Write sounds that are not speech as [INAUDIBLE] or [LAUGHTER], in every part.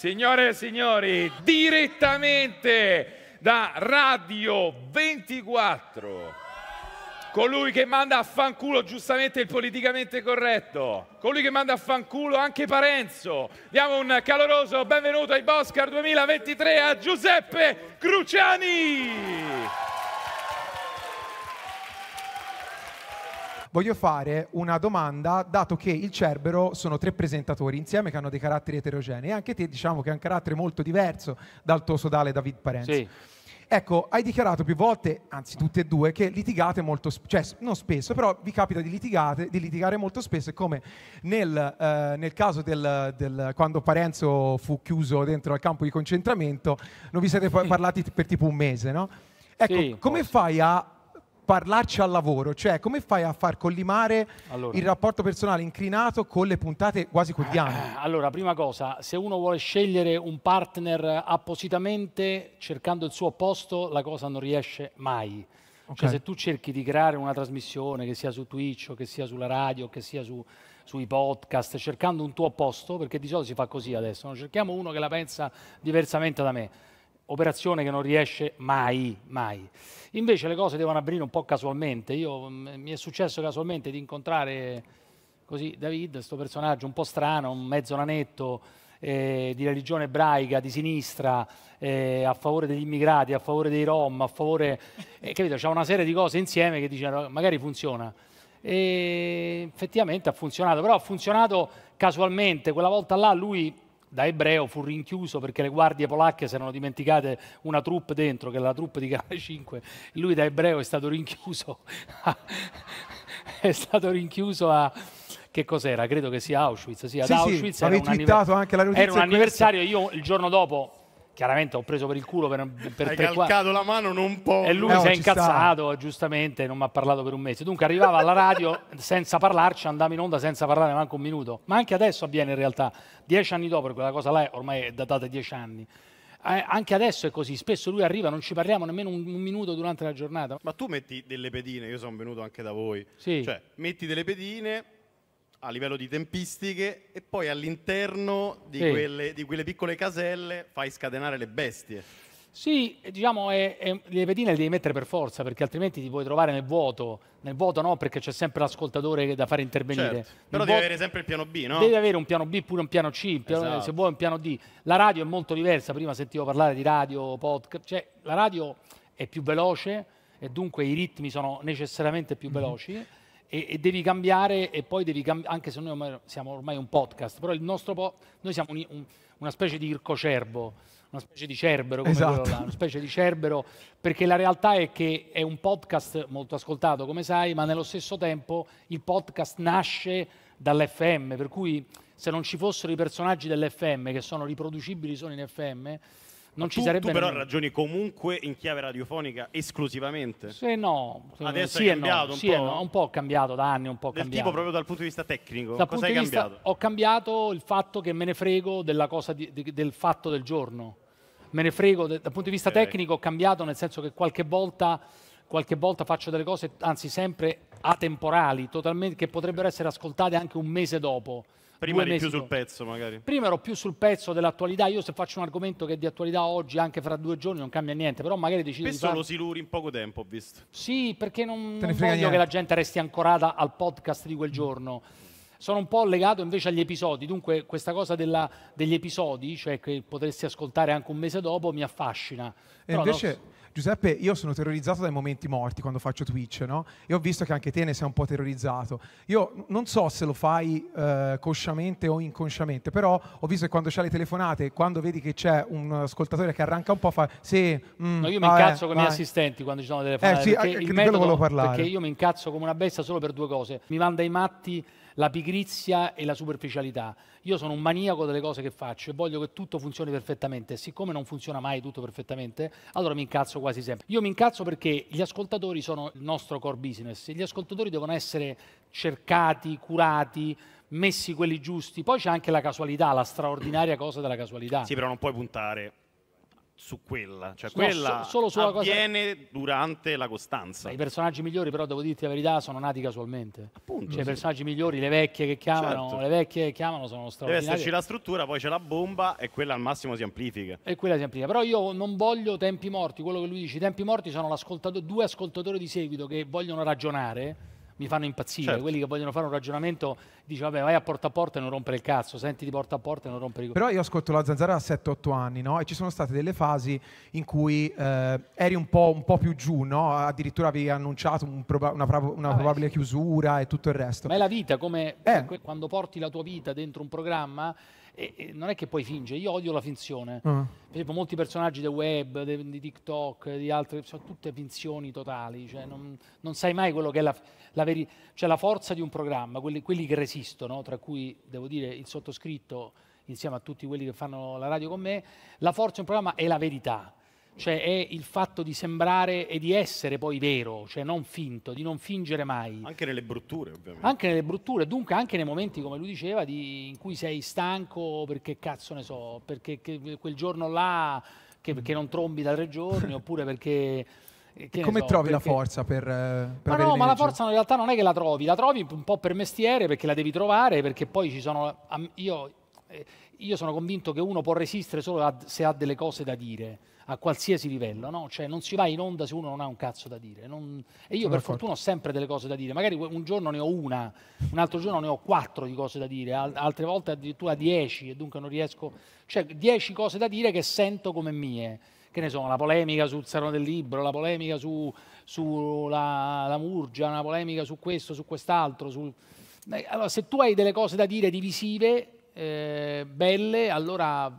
Signore e signori, direttamente da Radio 24, colui che manda a fanculo giustamente il politicamente corretto, colui che manda a fanculo anche Parenzo, diamo un caloroso benvenuto ai Boscar 2023 a Giuseppe Cruciani. voglio fare una domanda, dato che il Cerbero sono tre presentatori insieme che hanno dei caratteri eterogenei, e anche te diciamo che hai un carattere molto diverso dal tuo sodale David Parenzo. Sì. Ecco, hai dichiarato più volte, anzi tutte e due, che litigate molto spesso, cioè non spesso, però vi capita di, litigate, di litigare molto spesso, come nel, eh, nel caso del, del, quando Parenzo fu chiuso dentro al campo di concentramento, non vi siete parlati per tipo un mese, no? Ecco, sì, come forse. fai a parlarci al lavoro, cioè come fai a far collimare allora. il rapporto personale incrinato con le puntate quasi quotidiane? Eh, eh, allora, prima cosa, se uno vuole scegliere un partner appositamente cercando il suo posto, la cosa non riesce mai. Cioè, okay. Cioè, se tu cerchi di creare una trasmissione che sia su Twitch o che sia sulla radio, che sia su, sui podcast, cercando un tuo posto, perché di solito si fa così adesso, no? cerchiamo uno che la pensa diversamente da me operazione che non riesce mai, mai. Invece le cose devono avvenire un po' casualmente. Io, mm, mi è successo casualmente di incontrare così David, questo personaggio un po' strano, un mezzo nanetto eh, di religione ebraica, di sinistra, eh, a favore degli immigrati, a favore dei rom, a favore... Eh, capito? C'è una serie di cose insieme che dicevano magari funziona. E effettivamente ha funzionato, però ha funzionato casualmente. Quella volta là lui da ebreo fu rinchiuso perché le guardie polacche si erano dimenticate una troupe dentro, che era la troupe di Canale 5. [LAUGHS] Lui da ebreo è stato rinchiuso. A, [LAUGHS] è stato rinchiuso a che cos'era? Credo che sia Auschwitz. Sì, sì, Auschwitz sì, era, un anniversario, anche la era un anniversario. Io il giorno dopo chiaramente ho preso per il culo per, per Hai tre calcato la mano non può e lui no, eh, si è incazzato sta. giustamente non mi ha parlato per un mese dunque arrivava alla radio senza parlarci andava in onda senza parlare neanche un minuto ma anche adesso avviene in realtà dieci anni dopo quella cosa là è ormai è datata dieci anni eh, anche adesso è così, spesso lui arriva, non ci parliamo nemmeno un, un, minuto durante la giornata. Ma tu metti delle pedine, io sono venuto anche da voi, sì. cioè metti delle pedine, a livello di tempistiche e poi all'interno di, sì. quelle, di quelle piccole caselle fai scatenare le bestie. Sì, diciamo, è, è, le pedine le devi mettere per forza, perché altrimenti ti puoi trovare nel vuoto. Nel vuoto no, perché c'è sempre l'ascoltatore da fare intervenire. Certo, però devi avere sempre il piano B, no? Devi avere un piano B pure un piano C, un piano, eh, esatto. se vuoi un piano D. La radio è molto diversa, prima sentivo parlare di radio, podcast. Cioè, la radio è più veloce e dunque i ritmi sono necessariamente più mhm. veloci. Mm -hmm e, e devi cambiare e poi devi cambiare, anche se noi ormai siamo ormai un podcast, però il nostro po- noi siamo un, un, una specie di ircocerbo, una specie di cerbero, come esatto. là, una specie di cerbero, perché la realtà è che è un podcast molto ascoltato, come sai, ma nello stesso tempo il podcast nasce dall'FM, per cui se non ci fossero i personaggi dell'FM che sono riproducibili solo in FM, non tu, ci sarebbe... Tu però nemmeno. ragioni comunque in chiave radiofonica esclusivamente? Se no. Adesso sì è cambiato no, un sì po'? No, un po' ho cambiato da anni, un po' cambiato. Del tipo proprio dal punto di vista tecnico? Dal cosa hai vista, cambiato? Ho cambiato il fatto che me ne frego di, di, del fatto del giorno. Me ne frego, dal punto di vista okay. tecnico ho cambiato nel senso che qualche volta qualche volta faccio delle cose, anzi sempre atemporali, che potrebbero essere ascoltate anche un mese dopo. Prima eri più sul pezzo magari. Prima ero più sul pezzo dell'attualità, io se faccio un argomento che è di attualità oggi, anche fra due giorni, non cambia niente, però magari decido Penso di far... lo siluri in poco tempo, ho visto. Sì, perché non, non voglio niente. che la gente resti ancorata al podcast di quel giorno sono un po' legato invece agli episodi, dunque questa cosa della, degli episodi, cioè che potresti ascoltare anche un mese dopo, mi affascina. E Però invece Giuseppe, io sono terrorizzato dai momenti morti quando faccio Twitch, no? E ho visto che anche te ne sei un po' terrorizzato. Io non so se lo fai eh, consciamente o inconsciamente, però ho visto che quando c'è le telefonate, quando vedi che c'è un ascoltatore che arranca un po', fa sì. Mm, no, io mi vabbè, ah, eh, incazzo con i miei assistenti quando ci sono le telefonate. Eh, sì, perché, eh, metodo, perché io mi incazzo come una bestia solo per due cose. Mi manda i matti la pigrizia e la superficialità. Io sono un maniaco delle cose che faccio e voglio che tutto funzioni perfettamente. Siccome non funziona mai tutto perfettamente, allora mi incazzo quasi sempre. Io mi incazzo perché gli ascoltatori sono il nostro core business e gli ascoltatori devono essere cercati, curati, messi quelli giusti. Poi c'è anche la casualità, la straordinaria cosa della casualità. Sì, però non puoi puntare su quella, cioè no, quella so, solo sulla avviene cosa... durante la costanza. Beh, I personaggi migliori, però, devo dirti la verità, sono nati casualmente. Appunto, cioè, sì. i personaggi migliori, le vecchie che chiamano, certo. le vecchie che chiamano sono straordinarie. Deve esserci la struttura, poi c'è la bomba e quella al massimo si amplifica. E quella si amplifica. Però io non voglio tempi morti, quello che lui dice, i tempi morti sono due ascoltatori di seguito che vogliono ragionare mi fanno impazzire, certo. quelli che vogliono fare un ragionamento dice vabbè vai a porta a porta e non rompere il cazzo, senti di porta a porta e non rompere il cazzo. Però io ascolto la zanzara da 7-8 anni no? e ci sono state delle fasi in cui eh, eri un po', un po', più giù, no? addirittura avevi annunciato un proba una, prob una vabbè, probabile sì. chiusura e tutto il resto. Ma è la vita, come eh. quando porti la tua vita dentro un programma e, e non è che poi finge, io odio la finzione. Uh-huh. Per esempio, molti personaggi del web, de, di TikTok, di altre, sono tutte finzioni totali, cioè non, non, sai mai quello che è la, la verità, cioè la forza di un programma, quelli, quelli che resistono, tra cui devo dire il sottoscritto insieme a tutti quelli che fanno la radio con me, la forza di un programma è la verità cioè è il fatto di sembrare e di essere poi vero, cioè non finto, di non fingere mai. Anche nelle brutture, ovviamente. Anche nelle brutture, dunque anche nei momenti, come lui diceva, di, in cui sei stanco perché cazzo ne so, perché che, quel giorno là che, perché non trombi da tre giorni, [LAUGHS] oppure perché... Eh, come so, trovi perché... la forza per... Eh, per ma no, ma la forza in realtà non è che la trovi, la trovi un po' per mestiere perché la devi trovare, perché poi ci sono... Io eh, io sono convinto che uno può resistere solo a, se ha delle cose da dire a qualsiasi livello, no? cioè non si va in onda se uno non ha un cazzo da dire. Non... E io sono per fortuna ho sempre delle cose da dire, magari un giorno ne ho una, un altro giorno ne ho quattro di cose da dire, Al altre volte addirittura dieci e dunque non riesco, cioè dieci cose da dire che sento come mie. Che ne so, la polemica sul Salone del Libro, la polemica sulla su la Murgia, la polemica su questo, su quest'altro. Su... Eh, allora, se tu hai delle cose da dire divisive, eh, belle, allora,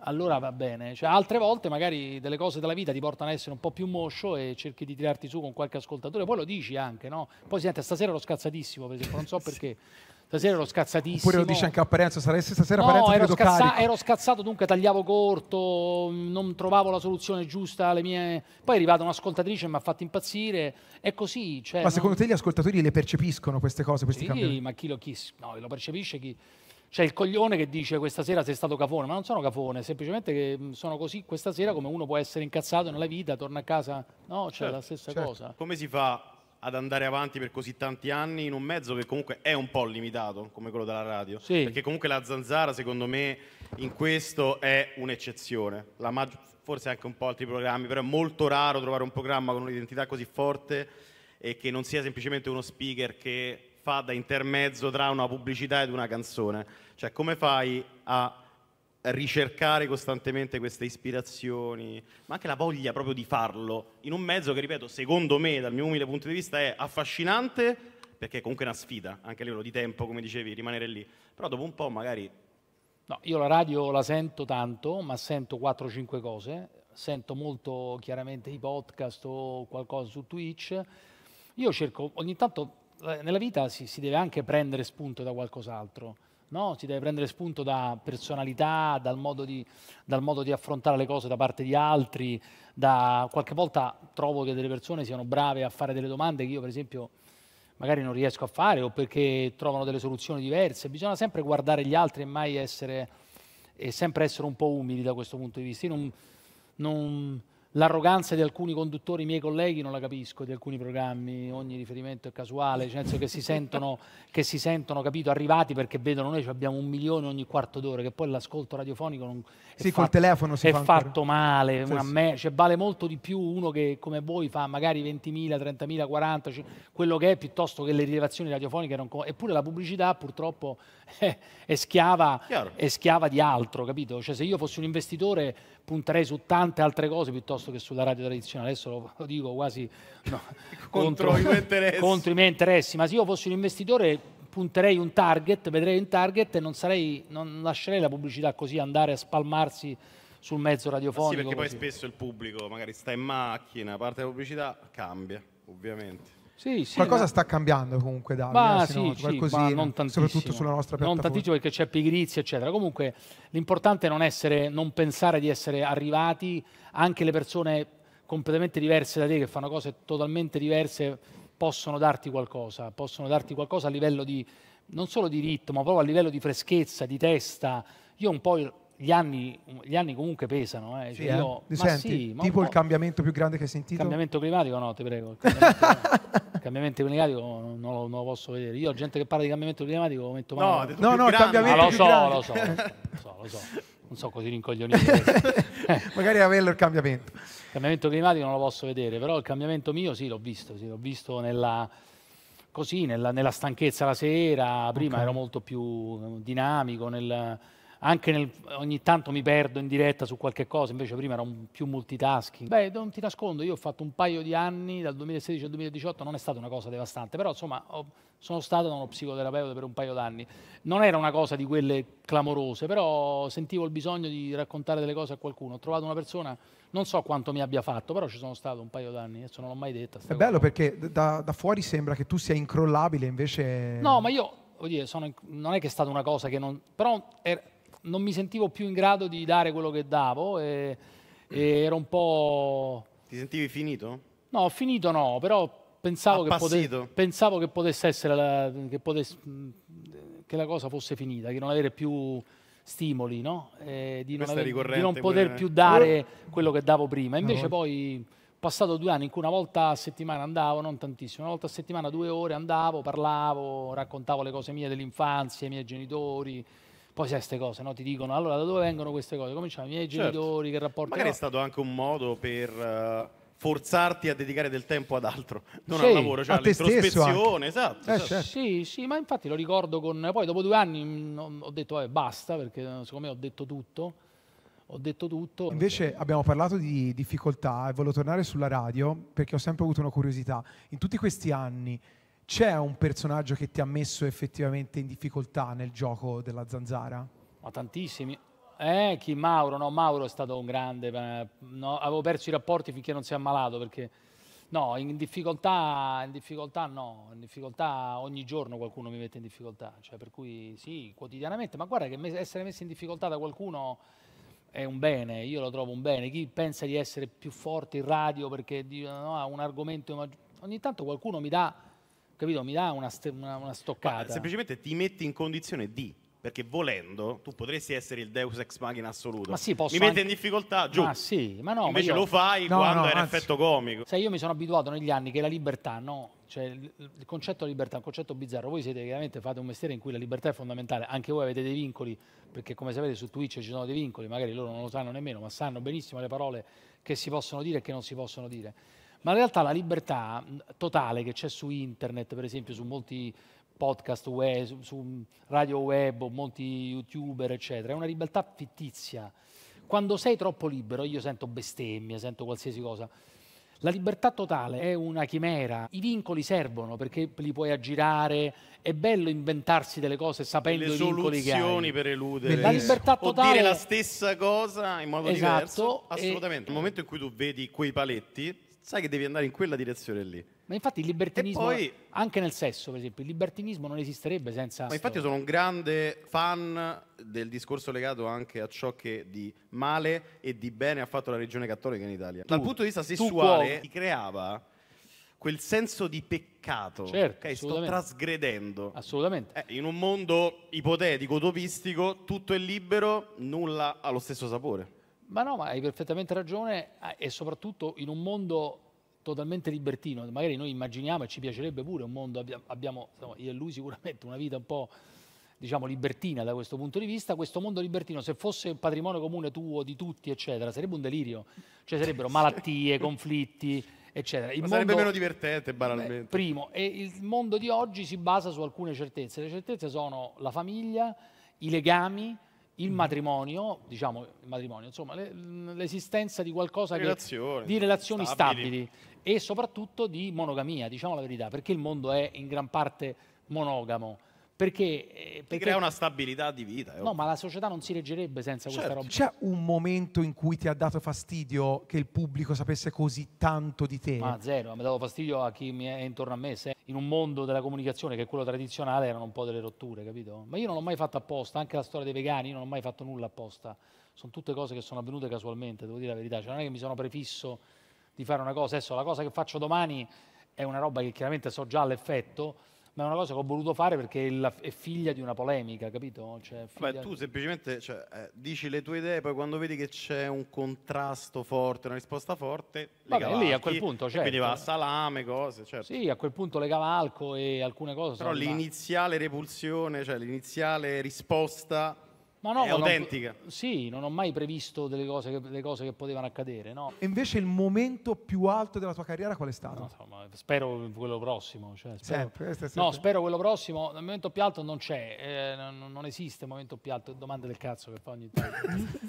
allora, va bene. Cioè, altre volte magari delle cose della vita ti portano a essere un po' più moscio e cerchi di tirarti su con qualche ascoltatore, poi lo dici anche, no? Poi senti, stasera ero scazzatissimo, per esempio, non so [LAUGHS] perché. Stasera ero scazzatissimo. Oppure lo dice anche a Parenzo, saresti stasera no, Parenzo ero, scazza- ero scazzato, dunque tagliavo corto, non trovavo la soluzione giusta alle mie... Poi è arrivata un'ascoltatrice e mi ha fatto impazzire, è così. Cioè, ma secondo non... te gli ascoltatori le percepiscono queste cose, questi sì, cambiamenti? ma chi lo, chi... No, lo percepisce chi... C'è il coglione che dice questa sera sei stato cafone, ma non sono cafone, semplicemente che sono così questa sera come uno può essere incazzato nella vita, torna a casa, no, c'è certo, la stessa certo. cosa. Come si fa ad andare avanti per così tanti anni in un mezzo che comunque è un po' limitato come quello della radio sì. perché comunque la zanzara secondo me in questo è un'eccezione forse anche un po' altri programmi però è molto raro trovare un programma con un'identità così forte e che non sia semplicemente uno speaker che fa da intermezzo tra una pubblicità ed una canzone. Cioè, come fai a ricercare costantemente queste ispirazioni, ma anche la voglia proprio di farlo in un mezzo che, ripeto, secondo me, dal mio umile punto di vista, è affascinante perché comunque è una sfida, anche a livello di tempo, come dicevi, rimanere lì. Però dopo un po' magari... No, io la radio la sento tanto, ma sento 4-5 cose. Sento molto chiaramente i podcast o qualcosa su Twitch. Io cerco, ogni tanto eh, nella vita si, si, deve anche prendere spunto da qualcos'altro, no? si deve prendere spunto da personalità, dal modo, di, dal modo, di, affrontare le cose da parte di altri, da, qualche volta trovo che delle persone siano brave a fare delle domande che io per esempio magari non riesco a fare o perché trovano delle soluzioni diverse, bisogna sempre guardare gli altri e mai essere, e sempre essere un po' umili da questo punto di vista. Io non, non l'arroganza di alcuni conduttori miei colleghi non la capisco, di alcuni programmi, ogni riferimento è casuale, nel senso che si sentono, che si sentono capito, arrivati perché vedono noi abbiamo un milione ogni quarto d'ora, che poi l'ascolto radiofonico non sì, è, fatto, telefono si è fa fatto male, sì, me, cioè, vale molto di più uno che come voi fa magari 20.000, 30.000, 40, cioè, quello che è piuttosto che le rilevazioni radiofoniche, non, eppure la pubblicità purtroppo è, [LAUGHS] è, schiava, è schiava, di altro, capito? Cioè, se io fossi un investitore punterei su tante altre cose piuttosto che sulla radio tradizionale. Adesso lo, lo dico quasi no, [LAUGHS] contro, contro, contro, i miei interessi. Ma se io fossi un investitore punterei un target, vedrei un target e non, sarei, non lascerei la pubblicità così andare a spalmarsi sul mezzo radiofonico. Ma sì, perché così. poi spesso il pubblico magari sta in macchina, parte la pubblicità, cambia, ovviamente. Sì, sì, Qualcosa ma... sta cambiando comunque da ma, eh, sì, sì, ma non tantissimo. soprattutto sulla nostra piattaforma. Non tantissimo perché c'è pigrizia, eccetera. Comunque l'importante è non, essere, non pensare di essere arrivati, anche le persone completamente diverse da te che fanno cose totalmente diverse possono darti qualcosa, possono darti qualcosa a livello di non solo di ritmo, ma proprio a livello di freschezza, di testa. Io un po' Gli anni, gli anni, comunque pesano. Eh. Cioè sì, io, eh? ma senti, sì, ma tipo il cambiamento più grande che hai sentito? Il cambiamento climatico? No, ti prego. Il [LAUGHS] Il cambiamento climatico non lo, non lo, posso vedere. Io gente che parla di cambiamento climatico lo metto male. No, no, no, il cambiamento ah, lo, so, lo, so, lo so, lo so, Non so così rincoglionito. [LAUGHS] Magari averlo il cambiamento. Il cambiamento climatico non lo posso vedere, però il cambiamento mio sì, l'ho visto, sì, l'ho visto nella, così, nella, nella, stanchezza la sera, prima okay. ero molto più dinamico nel anche nel, ogni tanto mi perdo in diretta su qualche cosa, invece prima era un più multitasking. Beh, non ti nascondo, io ho fatto un paio di anni, dal 2016 al 2018, non è stata una cosa devastante, però insomma ho, sono stato da uno psicoterapeuta per un paio d'anni. Non era una cosa di quelle clamorose, però sentivo il bisogno di raccontare delle cose a qualcuno. Ho trovato una persona, non so quanto mi abbia fatto, però ci sono stato un paio d'anni, adesso non l'ho mai detta. È cosa. bello perché da, da, fuori sembra che tu sia incrollabile, invece... No, ma io... Dire, sono, non è che è stata una cosa che non... Però er, non mi sentivo più in grado di dare quello che davo e, e ero un po'... Ti sentivi finito? No, finito no, però pensavo, che, pote, pensavo che, potesse essere la, che, potesse, che la cosa fosse finita, che non avere più stimoli, no? eh, di, non avere, di, non poter pure... Eh. più dare oh. quello che davo prima. Ah, Invece no. Ah. poi passato due anni in cui una volta a settimana andavo, non tantissimo, una volta a settimana due ore andavo, parlavo, raccontavo le cose mie dell'infanzia, i miei genitori, poi sai queste cose, no? ti dicono allora da dove vengono queste cose? Cominciano i miei certo. genitori, che rapporto... Magari no? è stato anche un modo per... Uh forzarti a dedicare del tempo ad altro, [LAUGHS] non sì, al lavoro, cioè all'introspezione, esatto, eh, esatto. Certo. Sì, sì, ma infatti lo ricordo con... Poi dopo due anni mm, ho detto vabbè, basta, perché eh, secondo me ho detto tutto, ho detto tutto. Invece abbiamo parlato di difficoltà e volevo tornare sulla radio perché ho sempre avuto una curiosità. In tutti questi anni c'è un personaggio che ti ha messo effettivamente in difficoltà nel gioco della zanzara? Ma tantissimi. Eh, chi Mauro, no, Mauro è stato un grande, eh, no, avevo perso i rapporti finché non si è ammalato perché no, in difficoltà, in difficoltà no, in difficoltà ogni giorno qualcuno mi mette in difficoltà, cioè per cui sì, quotidianamente, ma guarda che essere messo in difficoltà da qualcuno è un bene, io lo trovo un bene, chi pensa di essere più forte in radio perché no, ha un argomento, ogni tanto qualcuno mi dà capito? Mi dà una, una, una stoccata. Ma semplicemente ti metti in condizione di perché volendo tu potresti essere il deus ex machina assoluto. Ma sì, posso mi mette in difficoltà, giù. Ma sì, ma no, Invece ma io... lo fai no, quando no, è un effetto comico. Sai, io mi sono abituato negli anni che la libertà, no? Cioè, il concetto di libertà è un concetto bizzarro. Voi siete chiaramente fate un mestiere in cui la libertà è fondamentale, anche voi avete dei vincoli, perché come sapete su Twitch ci sono dei vincoli, magari loro non lo sanno nemmeno, ma sanno benissimo le parole che si possono dire e che non si possono dire ma in realtà la libertà totale che c'è su internet, per esempio su molti podcast web, su, su radio web o molti youtuber, eccetera, è una libertà fittizia. Quando sei troppo libero, io sento bestemmie, sento qualsiasi cosa. La libertà totale è una chimera, i vincoli servono perché li puoi aggirare, è bello inventarsi delle cose sapendo le i vincoli che hai. soluzioni per eludere la libertà totale... o dire la stessa cosa in modo esatto, diverso, assolutamente. E... Nel momento in cui tu vedi quei paletti sai che devi andare in quella direzione lì. Ma infatti il libertinismo, poi, anche nel sesso per esempio, il libertinismo non esisterebbe senza... Ma infatti io sono un grande fan del discorso legato anche a ciò che di male e di bene ha fatto la regione cattolica in Italia. Tu, Dal punto di vista sessuale si creava quel senso di peccato. Certo, okay, sto trasgredendo. Assolutamente. Eh, in un mondo ipotetico, utopistico, tutto è libero, nulla ha lo stesso sapore. Ma no, ma hai perfettamente ragione eh, e soprattutto in un mondo totalmente libertino, magari noi immaginiamo e ci piacerebbe pure un mondo, abbiamo, no, io e lui sicuramente una vita un po' diciamo libertina da questo punto di vista, questo mondo libertino se fosse un patrimonio comune tuo, di tutti, eccetera, sarebbe un delirio, cioè sarebbero [LAUGHS] malattie, conflitti, eccetera. Il Ma sarebbe mondo, meno divertente banalmente. Beh, primo, e il mondo di oggi si basa su alcune certezze, le certezze sono la famiglia, i legami, il mm-hmm. matrimonio, diciamo il matrimonio, insomma, l'esistenza di qualcosa relazioni, che, di relazioni stabili. stabili. e soprattutto di monogamia, diciamo la verità, perché il mondo è in gran parte monogamo. Perché, eh, perché crea una stabilità di vita. No, ma la società non si reggerebbe senza certo. questa roba. C'è un momento in cui ti ha dato fastidio che il pubblico sapesse così tanto di te? Ma zero, mi ha dato fastidio a chi è intorno a me. Se in un mondo della comunicazione che è quello tradizionale erano un po' delle rotture, capito? Ma io non l'ho mai fatto apposta, anche la storia dei vegani, io non ho mai fatto nulla apposta. Sono tutte cose che sono avvenute casualmente, devo dire la verità. Cioè, non è che mi sono prefisso di fare una cosa. Adesso la cosa che faccio domani è una roba che chiaramente so già l'effetto ma è una cosa che ho voluto fare perché è, figlia di una polemica, capito? Cioè, Beh, tu semplicemente cioè, eh, dici le tue idee, poi quando vedi che c'è un contrasto forte, una risposta forte, le Vabbè, cavalchi, lì a quel punto, certo. quindi va a certo. salame, cose, certo. Sì, a quel punto le cavalco e alcune cose. Però l'iniziale ma... repulsione, cioè l'iniziale risposta ma no, è autentica. Non, sì, non ho mai previsto delle cose che, delle cose che potevano accadere. No. E invece il momento più alto della tua carriera qual è stato? No, no, spero quello prossimo. Cioè, spero, sempre, sempre. No, spero quello prossimo. Il momento più alto non c'è, eh, non, non esiste momento più alto. Domande del cazzo che fa ogni tanto. [LAUGHS]